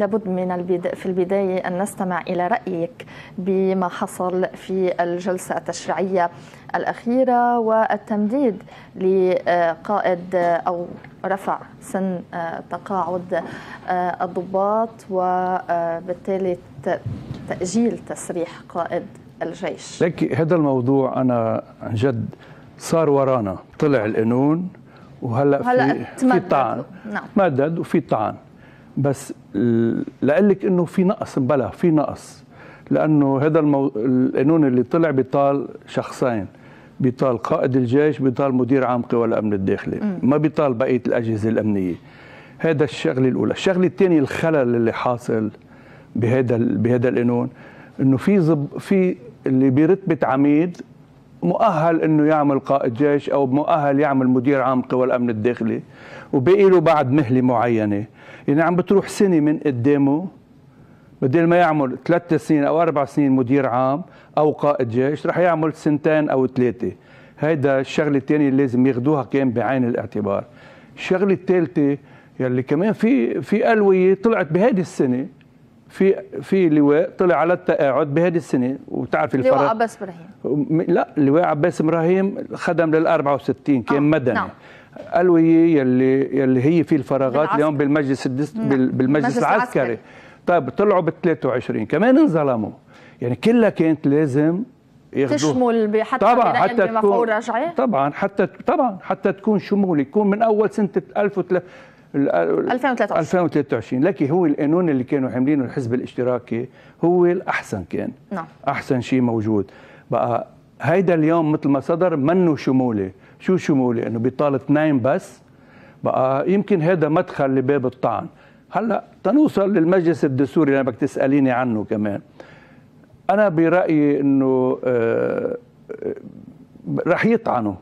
لابد من البدا... في البداية أن نستمع إلى رأيك بما حصل في الجلسة التشريعية الأخيرة والتمديد لقائد أو رفع سن آه، تقاعد آه، الضباط وبالتالي تأجيل تسريح قائد الجيش لك هذا الموضوع أنا عن جد صار ورانا طلع القانون وهلا في, في طعن نعم. مدد وفي طعن بس لقلك انه في نقص بلا في نقص لانه هذا المو... القانون اللي طلع بيطال شخصين بيطال قائد الجيش بيطال مدير عام قوى الامن الداخلي ما بيطال بقيه الاجهزه الامنيه هذا الشغله الاولى الشغله الثانيه الخلل اللي حاصل بهذا بهذا القانون انه في زب... في اللي برتبه عميد مؤهل انه يعمل قائد جيش او مؤهل يعمل مدير عام قوى الامن الداخلي وبقي له بعد مهله معينه يعني عم بتروح سنه من قدامه بدل ما يعمل ثلاث سنين او اربع سنين مدير عام او قائد جيش رح يعمل سنتين او ثلاثه هيدا الشغله الثانيه اللي لازم ياخذوها كان بعين الاعتبار الشغله الثالثه يلي كمان في في الويه طلعت بهيدي السنه في في لواء طلع على التقاعد بهذه السنه وبتعرفي الفرق لواء عباس ابراهيم لا لواء عباس ابراهيم خدم لل 64 كان آه. مدني نعم. الألوية يلي يلي هي في الفراغات اليوم بالمجلس نعم. بالمجلس العسكري. العسكري طيب طلعوا بال 23 كمان انظلموا أمم. يعني كلها كانت لازم ياخدوه. تشمل حتى طبعا حتى تكون رجعي. طبعا حتى طبعا حتى تكون شمول يكون من اول سنه 2023 2023 لكن هو القانون اللي كانوا عاملينه الحزب الاشتراكي هو الاحسن كان نعم احسن شيء موجود بقى هيدا اليوم مثل ما صدر منه شمولي شو شمولي انه بيطال اثنين بس بقى يمكن هذا مدخل لباب الطعن هلا تنوصل للمجلس الدستوري اللي بدك تساليني عنه كمان انا برايي انه آه، رح يطعنوا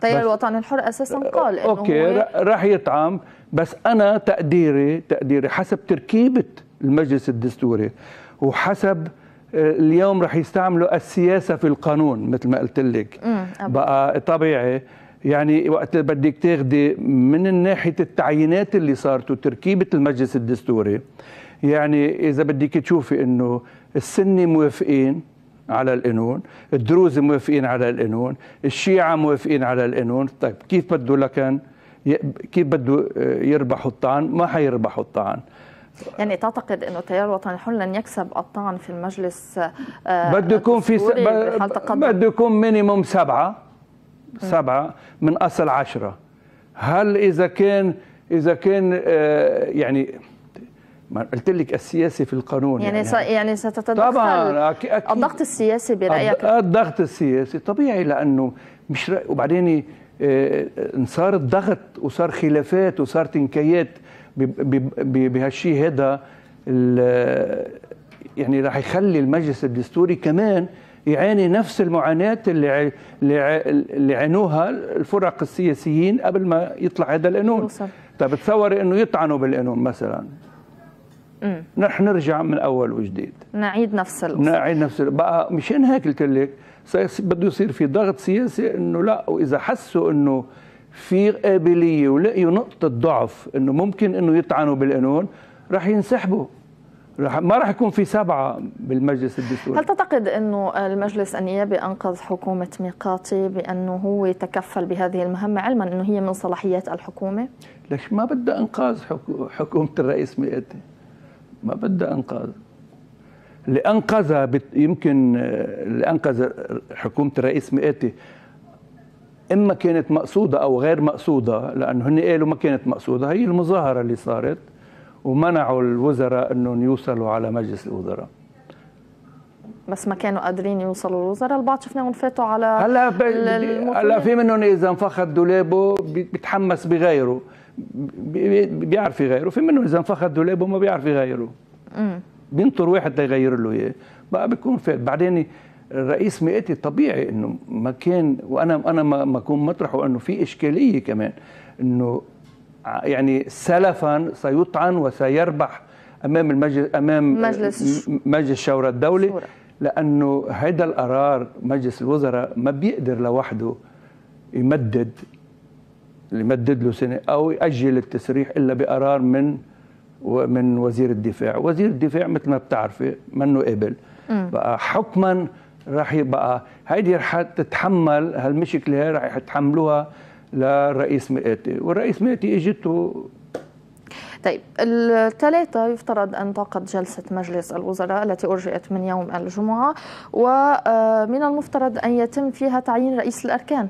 تيار طيب، الوطن الحر اساسا قال انه اوكي رح يطعن بس انا تقديري تقديري حسب تركيبه المجلس الدستوري وحسب آه، اليوم رح يستعملوا السياسه في القانون مثل ما قلت لك بقى طبيعي يعني وقت بدك تاخدي من ناحيه التعيينات اللي صارت وتركيبه المجلس الدستوري يعني اذا بدك تشوفي انه السني موافقين على القانون الدروز موافقين على القانون الشيعة موافقين على القانون طيب كيف بده لكن كيف بده آه، يربحوا الطعن ما حيربحوا الطعن يعني تعتقد انه التيار الوطني الحر لن يكسب الطعن في المجلس آه، بده يكون في بده يكون مينيموم سبعه سبعه من اصل عشره هل اذا كان اذا كان آه، يعني ما قلت لك السياسي في القانون يعني يعني, يعني ستتدخل طبعا أكيد الضغط السياسي برايك الضغط السياسي طبيعي لانه مش رأي وبعدين إيه، صار ضغط وصار خلافات وصار تنكيات بهالشيء هذا يعني راح يخلي المجلس الدستوري كمان يعاني نفس المعاناة اللي اللي عانوها الفرق السياسيين قبل ما يطلع هذا القانون طب طيب، تصوري انه يطعنوا بالقانون مثلا مم. نحن نرجع من اول وجديد نعيد نفس الوصف. نعيد نفس الأصول. بقى مشان هيك قلت لك بده يصير في ضغط سياسي انه لا واذا حسوا انه في قابليه ولقيوا نقطه ضعف انه ممكن انه يطعنوا بالقانون رح ينسحبوا رح ما راح يكون في سبعة بالمجلس الدستوري هل تعتقد أنه المجلس النيابي أنقذ حكومة ميقاتي بأنه هو تكفل بهذه المهمة علما أنه هي من صلاحيات الحكومة؟ ليش ما بدها إنقاذ حكومة الرئيس ميقاتي ما بدها انقاذ اللي انقذها يمكن اللي آه، انقذ حكومه الرئيس مئاتي اما كانت مقصوده او غير مقصوده لانه هن قالوا ما كانت مقصوده هي المظاهره اللي صارت ومنعوا الوزراء انهم يوصلوا على مجلس الوزراء بس ما كانوا قادرين يوصلوا الوزراء البعض شفناهم فاتوا على هلا هلا في منهم اذا انفخت دولابه بيتحمس بغيره بيعرف يغيره في منه اذا انفخ دولابه ما بيعرف يغيره بينطر واحد ليغير له اياه بقى بيكون فات بعدين الرئيس مئتي طبيعي انه ما كان وانا انا ما اكون مطرحه انه في اشكاليه كمان انه يعني سلفا سيطعن وسيربح امام المجلس امام مجلس مجلس شورى الدوله لانه هذا القرار مجلس الوزراء ما بيقدر لوحده يمدد يمدد له سنه او ياجل التسريح الا بقرار من من وزير الدفاع، وزير الدفاع مثل ما بتعرفي منه قبل بقى حكما راح يبقى هيدي راح تتحمل هالمشكله هي راح يتحملوها للرئيس مئاتي، والرئيس مئاتي اجته طيب الثلاثة يفترض أن تعقد جلسة مجلس الوزراء التي أرجئت من يوم الجمعة ومن آه، المفترض أن يتم فيها تعيين رئيس الأركان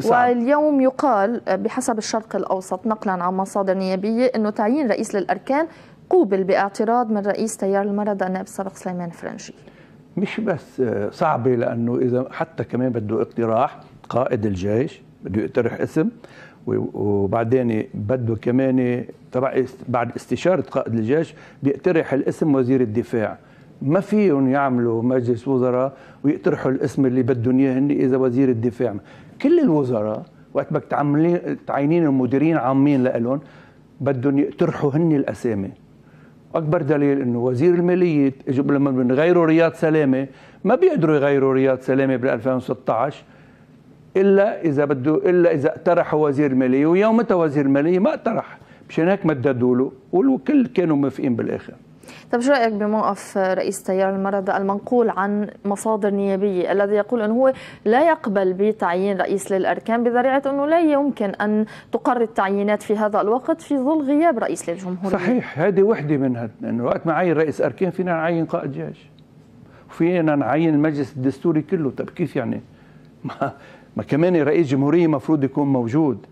في صعب. واليوم يقال بحسب الشرق الأوسط نقلا عن مصادر نيابية أنه تعيين رئيس للأركان قوبل باعتراض من رئيس تيار المرض النائب السابق سليمان فرنجي مش بس صعبة لأنه إذا حتى كمان بده اقتراح قائد الجيش بده يقترح اسم وبعدين بده كمان تبع بعد استشارة قائد الجيش بيقترح الاسم وزير الدفاع ما فيهم يعملوا مجلس وزراء ويقترحوا الاسم اللي بدهم اياه اذا وزير الدفاع كل الوزراء وقت بدك تعينين المديرين عامين لهم بدهم يقترحوا هن الاسامي اكبر دليل انه وزير الماليه اجوا لما بنغيروا رياض سلامه ما بيقدروا يغيروا رياض سلامه بال 2016 الا اذا بده الا اذا اقترحوا وزير الماليه ويومتها وزير الماليه ما اقترح مشان هيك مددوا له والكل كانوا موافقين بالاخر طب شو رايك بموقف رئيس تيار المرض المنقول عن مصادر نيابيه الذي يقول انه هو لا يقبل بتعيين رئيس للاركان بذريعه انه لا يمكن ان تقر التعيينات في هذا الوقت في ظل غياب رئيس للجمهوريه صحيح هذه وحده منها انه وقت ما عين رئيس اركان فينا نعين قائد جيش فينا نعين المجلس الدستوري كله طب كيف يعني ما, ما كمان رئيس جمهوريه مفروض يكون موجود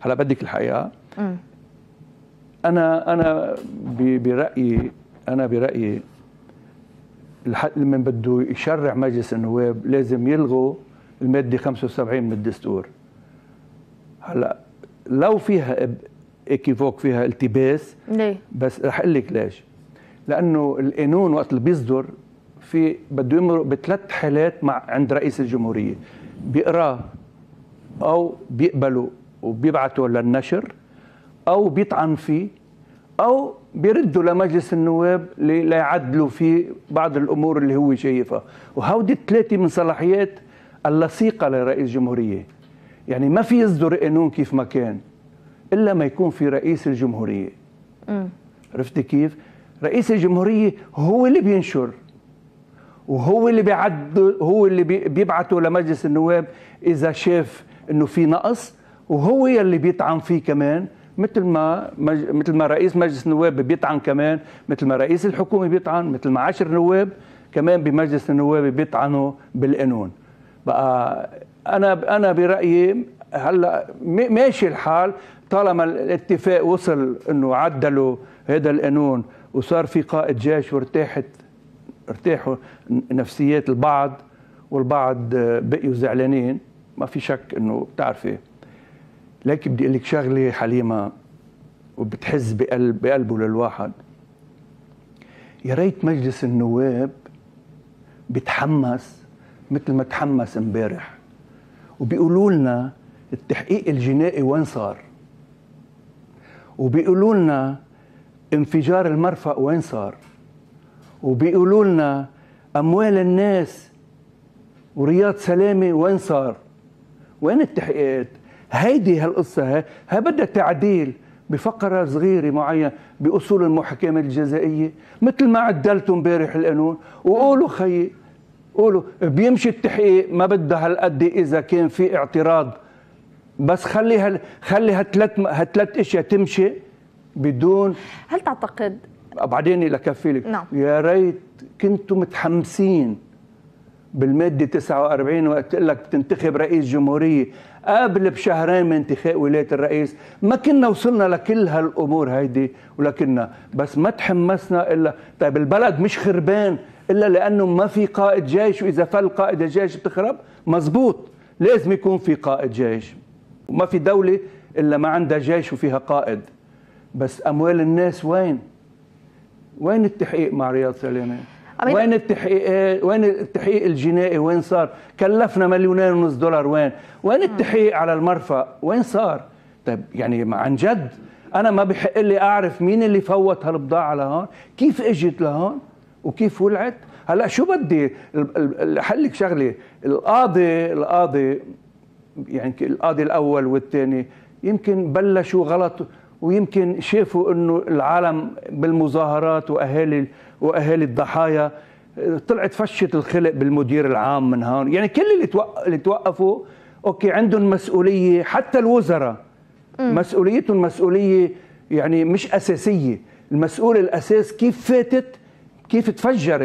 هلا بدك الحقيقه م. انا انا برايي انا برايي من بده يشرع مجلس النواب لازم يلغوا الماده 75 من الدستور هلا لو فيها ايكيفوك فيها التباس ليه؟ بس رح اقول لك ليش لانه القانون وقت اللي بيصدر في بده يمرق بثلاث حالات مع عند رئيس الجمهوريه بيقراه او بيقبله وبيبعته للنشر او بيطعن فيه او بيردوا لمجلس النواب ليعدلوا في بعض الامور اللي هو شايفها وهودي الثلاثه من صلاحيات اللصيقه لرئيس الجمهوريه يعني ما في يصدر قانون كيف ما كان الا ما يكون في رئيس الجمهوريه عرفتي كيف رئيس الجمهوريه هو اللي بينشر وهو اللي بيعد هو اللي بيبعته لمجلس النواب اذا شاف انه في نقص وهو يلي بيطعن فيه كمان مثل ما مج... مثل ما رئيس مجلس النواب بيطعن كمان مثل ما رئيس الحكومه بيطعن مثل ما عشر نواب كمان بمجلس النواب بيطعنوا بالقانون بقى انا انا برايي هلا ماشي الحال طالما الاتفاق وصل انه عدلوا هذا القانون وصار في قائد جيش وارتاحت ارتاحوا نفسيات البعض والبعض بقيوا زعلانين ما في شك انه بتعرفي لكن بدي اقول لك شغله حليمه وبتحز بقلب بقلبه للواحد يا ريت مجلس النواب بتحمس مثل ما تحمس امبارح وبيقولوا لنا التحقيق الجنائي وين صار وبيقولوا لنا انفجار المرفأ وين صار وبيقولوا لنا اموال الناس ورياض سلامه وين صار وين التحقيقات هيدي هالقصة ها بدها تعديل بفقرة صغيرة معينة بأصول المحاكمة الجزائية مثل ما عدلتوا امبارح القانون وقولوا خيي قولوا بيمشي التحقيق ما بدها هالقد إذا كان في اعتراض بس خلي هال خلي هالثلاث هالثلاث اشياء تمشي بدون هل تعتقد بعدين لكفي لك نعم. يا ريت كنتوا متحمسين بالماده 49 وقت لك بتنتخب رئيس جمهوريه قبل بشهرين من انتخاب ولايه الرئيس ما كنا وصلنا لكل هالامور هيدي ولكننا بس ما تحمسنا الا طيب البلد مش خربان الا لانه ما في قائد جيش واذا فل قائد الجيش بتخرب مزبوط لازم يكون في قائد جيش وما في دوله الا ما عندها جيش وفيها قائد بس اموال الناس وين وين التحقيق مع رياض سليمان وين التحقيق وين التحقيق الجنائي وين صار كلفنا مليونين ونص دولار وين وين التحقيق على المرفأ وين صار طيب يعني عن جد انا ما بحق لي اعرف مين اللي فوت هالبضاعه لهون كيف اجت لهون وكيف ولعت هلا شو بدي حلك شغله القاضي القاضي يعني القاضي الاول والثاني يمكن بلشوا غلط ويمكن شافوا انه العالم بالمظاهرات واهالي واهالي الضحايا طلعت فشت الخلق بالمدير العام من هون يعني كل اللي اللي توقفوا اوكي عندهم مسؤوليه حتى الوزراء مسؤوليتهم مسؤوليه يعني مش اساسيه المسؤول الاساس كيف فاتت كيف تفجرت